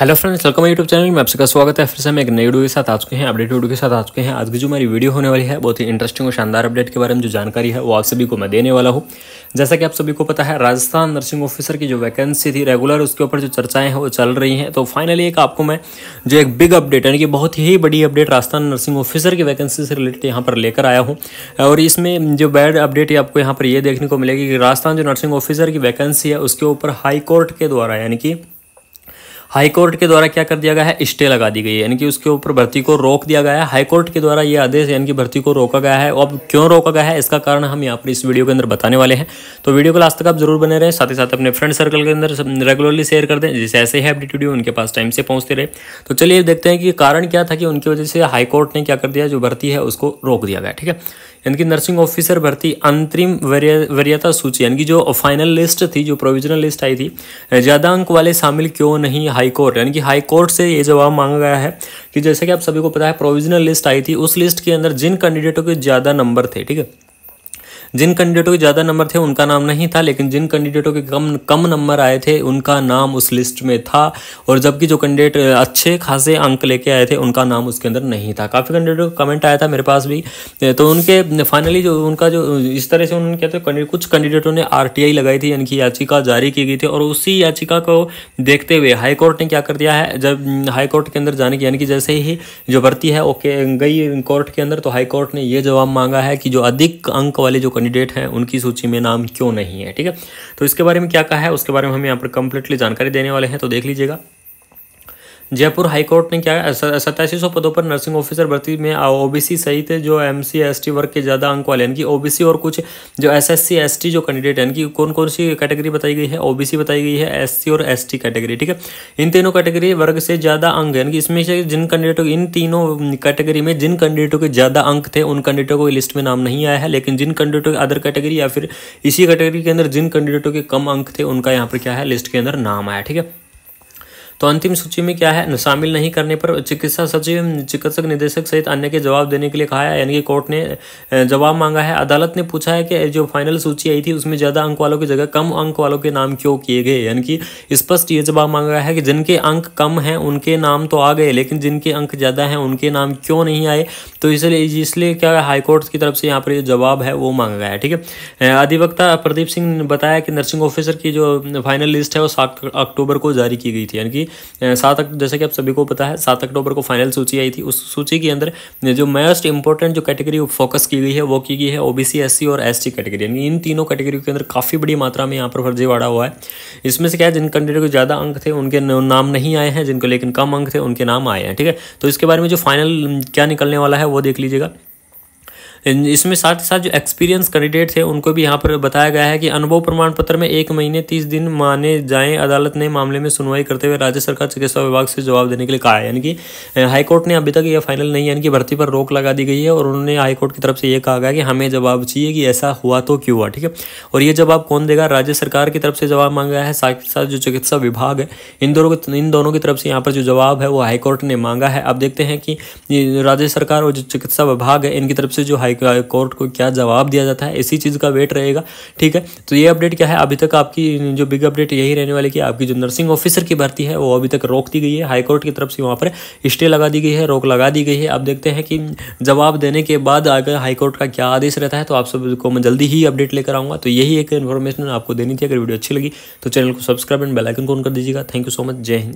hello friends welcome YouTube channel में आप सबका स्वागत है फिर से हम एक नई वीडियो के साथ आ चुके हैं अपडेट वीडियो के साथ आ चुके हैं आज की जो हमारी वीडियो होने वाली है बहुत ही इंटरेस्टिंग और शानदार अपडेट के बारे में जो जानकारी है वो आप सभी को मैं देने वाला हूँ जैसा कि आप सभी को पता है राजस्थान नर्सिंग ऑफिसर की जो वैकेंसी थी रेगुलर उसके ऊपर जो चर्चाएं हैं वो चल रही हैं तो फाइनली एक आपको मैं जो एक बिग अपडेट यानी कि बहुत ही बड़ी अपडेट राजस्थान नर्सिंग ऑफिसर की वैकेंसी से रिलेटेड यहाँ पर लेकर आया हूँ और इसमें जो बैड अपडेट आपको यहाँ पर ये देखने को मिलेगी कि राजस्थान जो नर्सिंग ऑफिसर की वैकेंसी है उसके ऊपर हाईकोर्ट के द्वारा यानी कि हाई कोर्ट के द्वारा क्या कर दिया गया है स्टे लगा दी गई है यानी कि उसके ऊपर भर्ती को रोक दिया गया है हाई कोर्ट के द्वारा ये आदेश यानी कि भर्ती को रोका गया है अब क्यों रोका गया है इसका कारण हम यहाँ पर इस वीडियो के अंदर बताने वाले हैं तो वीडियो को लास्ट तक आप जरूर बने रहे साथ ही साथ अपने फ्रेंड सर्कल के अंदर रेगुलरली शेयर कर दें जैसे ऐसे ही अपडेट वीडियो उनके पास टाइम से पहुँचते रहे तो चलिए देखते हैं कि कारण क्या था कि उनकी वजह से हाईकोर्ट ने क्या कर दिया जो भर्ती है उसको रोक दिया गया ठीक है यानी कि नर्सिंग ऑफिसर भर्ती अंतरिम वरीयता सूची यानी कि जो फाइनल लिस्ट थी जो प्रोविजनल लिस्ट आई थी ज़्यादा अंक वाले शामिल क्यों नहीं हाईकोर्ट यानी कि हाईकोर्ट से ये जवाब मांगा गया है कि जैसे कि आप सभी को पता है प्रोविजनल लिस्ट आई थी उस लिस्ट के अंदर जिन कैंडिडेटों के ज़्यादा नंबर थे ठीक है जिन कैंडिडेटों के ज़्यादा नंबर थे उनका नाम नहीं था लेकिन जिन कैंडिडेटों के कम कम नंबर आए थे उनका नाम उस लिस्ट में था और जबकि जो कैंडिडेट अच्छे खासे अंक लेके आए थे उनका नाम उसके अंदर नहीं था काफ़ी कैंडिडेटों का कमेंट आया था मेरे पास भी तो उनके फाइनली जो उनका जो इस तरह से उन्होंने क्या था कुछ कैंडिडेटों ने आर लगाई थी यानी कि याचिका जारी की गई थी और उसी याचिका को देखते हुए हाईकोर्ट ने क्या कर दिया है जब हाईकोर्ट हम्म, के अंदर जाने की यानी कि जैसे ही जो भर्ती है ओके गई कोर्ट के अंदर तो हाईकोर्ट ने यह जवाब मांगा है कि जो अधिक अंक वाले जो कैंडिडेट हैं उनकी सूची में नाम क्यों नहीं है ठीक है तो इसके बारे में क्या कहा है उसके बारे में हम यहाँ पर कंप्लीटली जानकारी देने वाले हैं तो देख लीजिएगा जयपुर हाईकोर्ट ने क्या सतासी सौ पदों पर नर्सिंग ऑफिसर भर्ती में ओबीसी सहित जो एम सी एस टी वर्ग के ज़्यादा अंक वाले यानी कि ओबीसी और कुछ जो S S C S T जो कैंडिडेट है इनकी कौन कौन सी कैटेगरी बताई गई है ओबीसी बताई गई है एस सी और एस टी कैटेगरी ठीक है इन तीनों कैटेगरी वर्ग से ज़्यादा अंक है इसमें से जिन कैंडिडेटों इन तीनों कैटेगरी में जिन कैंडिडेटों के ज़्यादा अंक थे उन कैंडिडेटों को लिस्ट में नाम नहीं आया है लेकिन जिन कैंडिडेटों के अदर कैटेगरी या फिर इसी कैटेगरी के अंदर जिन कैंडिडेटों के कम अंक थे उनका यहाँ पर क्या है लिस्ट के अंदर नाम आया ठीक है तो अंतिम सूची में क्या है शामिल नहीं करने पर चिकित्सा सचिव चिकित्सक निदेशक सहित अन्य के जवाब देने के लिए कहा है यानी कि कोर्ट ने जवाब मांगा है अदालत ने पूछा है कि जो फाइनल सूची आई थी उसमें ज़्यादा अंक वालों की जगह कम अंक वालों के नाम क्यों किए गए यानी कि स्पष्ट ये जवाब मांगा है कि जिनके अंक कम हैं उनके नाम तो आ गए लेकिन जिनके अंक ज़्यादा हैं उनके नाम क्यों नहीं आए तो इसलिए इसलिए क्या हाईकोर्ट की तरफ से यहाँ पर जवाब है वो मांगा गया है ठीक है अधिवक्ता प्रदीप सिंह ने बताया कि नर्सिंग ऑफिसर की जो फाइनल लिस्ट है वो सात अक्टूबर को जारी की गई थी यानी कि सात जैसे कि आप सभी को पता है सात अक्टूबर को फाइनल सूची आई थी उस सूची के अंदर जो मोस्ट इंपॉर्टेंट जो कैटेगरी फोकस की गई है वो की गई है ओबीसी एससी और एसटी कैटेगरी यानी इन तीनों कैटेगरी के अंदर काफ़ी बड़ी मात्रा में यहाँ पर फर्जीवाड़ा हुआ है इसमें से क्या है जिन कैंडिडेट को ज़्यादा अंक थे उनके नाम नहीं आए हैं जिनको लेकिन कम अंक थे उनके नाम आए हैं ठीक है तो इसके बारे में जो फाइनल क्या निकलने वाला है वो देख लीजिएगा इसमें साथ ही साथ जो एक्सपीरियंस कैंडिडेट थे उनको भी यहाँ पर बताया गया है कि अनुभव प्रमाण पत्र में एक महीने तीस दिन माने जाएं अदालत ने मामले में सुनवाई करते हुए राज्य सरकार चिकित्सा विभाग से जवाब देने के लिए कहा है यानी कि हाईकोर्ट ने अभी तक यह फाइनल नहीं यानी कि भर्ती पर रोक लगा दी गई है और उन्होंने हाईकोर्ट की तरफ से ये कहा गया कि हमें जवाब चाहिए कि ऐसा हुआ तो क्यों हुआ ठीक है और ये जवाब कौन देगा राज्य सरकार की तरफ से जवाब मांगा है साथ ही साथ जो चिकित्सा विभाग है इन दोनों इन दोनों की तरफ से यहाँ पर जो जवाब है वो हाईकोर्ट ने मांगा है अब देखते हैं कि राज्य सरकार और जो चिकित्सा विभाग है इनकी तरफ से जो हाई हाई कोर्ट को क्या जवाब दिया जाता है इसी चीज़ का वेट रहेगा ठीक है तो ये अपडेट क्या है अभी तक आपकी जो बिग अपडेट यही रहने वाली कि आपकी जो नर्सिंग ऑफिसर की भर्ती है वो अभी तक रोक दी गई है हाईकोर्ट की तरफ से वहाँ पर स्टे लगा दी गई है रोक लगा दी गई है आप देखते हैं कि जवाब देने के बाद अगर हाईकोर्ट का क्या आदेश रहता है तो आप सबको मैं जल्दी ही अपडेट लेकर आऊँगा तो यही एक इन्फॉर्मेशन आपको देनी थी अगर वीडियो अच्छी लगी तो चैनल को सब्सक्राइब एंड बेलाइकन को ऑन कर दीजिएगा थैंक यू सो मच जय हिंद